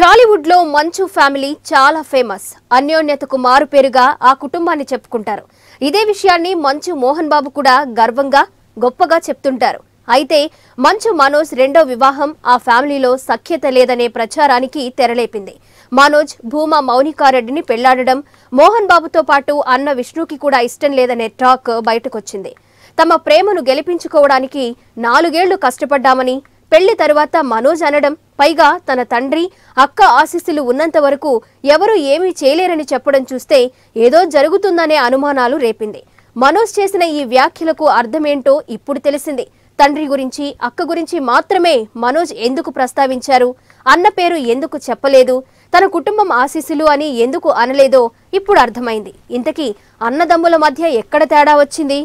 టాలీవుడ్ లో మంచు ఫ్యామిలీ చాలా ఫేమస్ అన్యోన్యతకు మారుపేరుగా ఆ కుటుంబాన్ని చెప్పుకుంటారు ఇదే విషయాన్ని మంచు మోహన్ బాబు కూడా గర్వంగా గొప్పగా చెప్తుంటారు అయితే మంచు మనోజ్ రెండో వివాహం ఆ ఫ్యామిలీలో సఖ్యత లేదనే ప్రచారానికి తెరలేపింది మనోజ్ భూమా మౌనికారెడ్డిని పెళ్లాడడం మోహన్ బాబుతో పాటు అన్న విష్ణుకి కూడా ఇష్టం లేదనే టాక్ బయటకొచ్చింది తమ ప్రేమను గెలిపించుకోవడానికి నాలుగేళ్లు కష్టపడ్డామని పెళ్లి తరువాత మనోజ్ అనడం పైగా తన తండ్రి అక్క ఆశీస్సులు ఉన్నంత వరకు ఎవరూ ఏమీ చేయలేరని చెప్పడం చూస్తే ఏదో జరుగుతుందనే అనుమానాలు రేపింది మనోజ్ చేసిన ఈ వ్యాఖ్యలకు అర్థమేంటో ఇప్పుడు తెలిసింది తండ్రి గురించి అక్క గురించి మాత్రమే మనోజ్ ఎందుకు ప్రస్తావించారు అన్న పేరు ఎందుకు చెప్పలేదు తన కుటుంబం ఆశీస్సులు అని ఎందుకు అనలేదో ఇప్పుడు అర్థమైంది ఇంతకీ అన్నదమ్ముల మధ్య ఎక్కడ తేడా వచ్చింది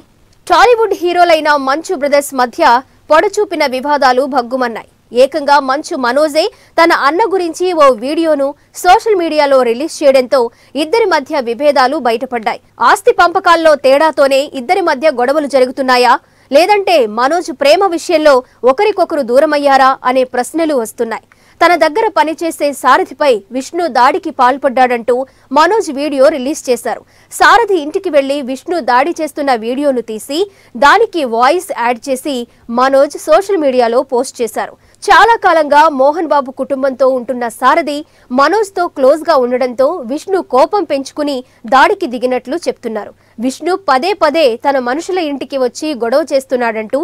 టాలీవుడ్ హీరోలైన మంచు బ్రదర్స్ మధ్య పొడచూపిన వివాదాలు భగ్గుమన్నాయి ఏకంగా మంచు మనోజే తన అన్న గురించి ఓ వీడియోను సోషల్ మీడియాలో రిలీజ్ చేయడంతో ఇద్దరి మధ్య విభేదాలు బయటపడ్డాయి ఆస్తి పంపకాల్లో తేడాతోనే ఇద్దరి మధ్య గొడవలు జరుగుతున్నాయా లేదంటే మనోజ్ ప్రేమ విషయంలో ఒకరికొకరు దూరమయ్యారా అనే ప్రశ్నలు వస్తున్నాయి తన దగ్గర పనిచేసే సారథిపై విష్ణు దాడికి పాల్పడ్డాడంటూ మనోజ్ వీడియో రిలీజ్ చేశారు సారథి ఇంటికి వెళ్లి విష్ణు దాడి చేస్తున్న వీడియోను తీసి దానికి వాయిస్ యాడ్ చేసి మనోజ్ సోషల్ మీడియాలో పోస్ట్ చేశారు చాలా కాలంగా మోహన్ బాబు కుటుంబంతో ఉంటున్న సారథి మనోజ్తో క్లోజ్గా ఉండడంతో విష్ణు కోపం పెంచుకుని దాడికి దిగినట్లు చెప్తున్నారు విష్ణు పదే పదే తన మనుషుల ఇంటికి వచ్చి గొడవ చేస్తున్నాడంటూ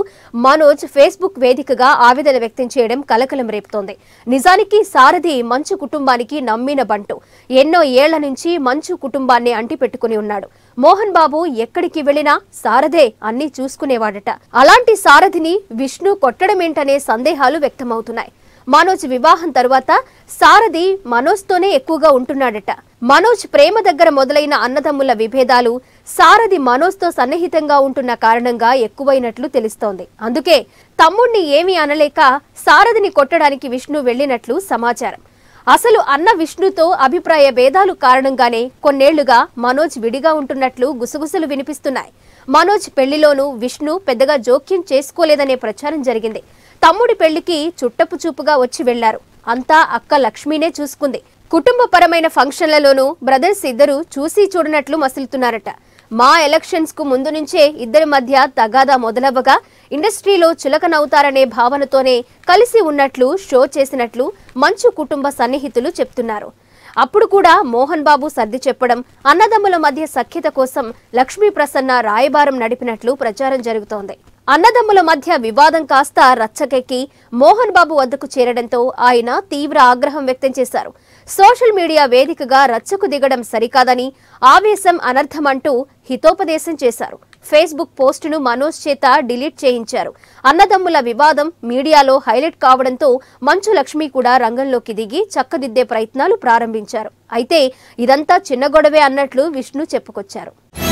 మనోజ్ ఫేస్బుక్ వేదికగా ఆవేదన వ్యక్తం చేయడం కలకలం రేపుతోంది నిజ నిజానికి సారథి మంచు కుటుంబానికి నమ్మిన బంటు ఎన్నో ఏళ్ల నుంచి మంచు కుటుంబాన్ని అంటిపెట్టుకుని ఉన్నాడు మోహన్ బాబు ఎక్కడికి వెళ్లినా సారథే అన్ని చూసుకునేవాడట అలాంటి సారథిని విష్ణు కొట్టడమేంటనే సందేహాలు వ్యక్తమవుతున్నాయి మనోజ్ వివాహం తరువాత సారథి మనోజ్తోనే ఎక్కువగా ఉంటున్నాడట మనోజ్ ప్రేమ దగ్గర మొదలైన అన్నదమ్ముల విభేదాలు సారథి మనోజ్తో సన్నిహితంగా ఉంటున్న కారణంగా ఎక్కువైనట్లు తెలుస్తోంది అందుకే తమ్ముణ్ణి ఏమీ అనలేక సారథిని కొట్టడానికి విష్ణు వెళ్ళినట్లు సమాచారం అసలు అన్న విష్ణుతో అభిప్రాయ భేదాలు కారణంగానే కొన్నేళ్లుగా మనోజ్ విడిగా ఉంటున్నట్లు గుసగుసలు వినిపిస్తున్నాయి మనోజ్ పెళ్లిలోనూ విష్ణు పెద్దగా జోక్యం చేసుకోలేదనే ప్రచారం జరిగింది తమ్ముడి పెళ్లికి చుట్టపు చూపుగా వచ్చి వెళ్లారు అంతా అక్క లక్ష్మీనే చూసుకుంది కుటుంబపరమైన ఫంక్షన్లలోనూ బ్రదర్స్ ఇద్దరు చూసి చూడనట్లు మసులుతున్నారట మా ఎలక్షన్స్ కు ముందు నుంచే ఇద్దరి మధ్య తగాదా మొదలవ్వగా ఇండస్ట్రీలో చులకనవుతారనే భావనతోనే కలిసి ఉన్నట్లు షో చేసినట్లు మంచు కుటుంబ సన్నిహితులు చెప్తున్నారు అప్పుడు కూడా మోహన్ బాబు సర్ది చెప్పడం అన్నదమ్ముల మధ్య సఖ్యత కోసం లక్ష్మీ ప్రసన్న రాయబారం నడిపినట్లు ప్రచారం జరుగుతోంది అన్నదమ్ముల మధ్య వివాదం కాస్త రచ్చకెక్కి మోహన్ బాబు వద్దకు చేరడంతో ఆయన తీవ్ర ఆగ్రహం వ్యక్తం చేశారు సోషల్ మీడియా వేదికగా రచ్చకు దిగడం సరికాదని ఆవేశం అనర్థమంటూ హితోపదేశం చేశారు ఫేస్బుక్ పోస్టును మనోజ్ చేత డిలీట్ చేయించారు అన్నదమ్ముల వివాదం మీడియాలో హైలైట్ కావడంతో మంచు లక్ష్మి కూడా రంగంలోకి దిగి చక్కదిద్దే ప్రయత్నాలు ప్రారంభించారు అయితే ఇదంతా చిన్న గొడవే అన్నట్లు విష్ణు చెప్పుకొచ్చారు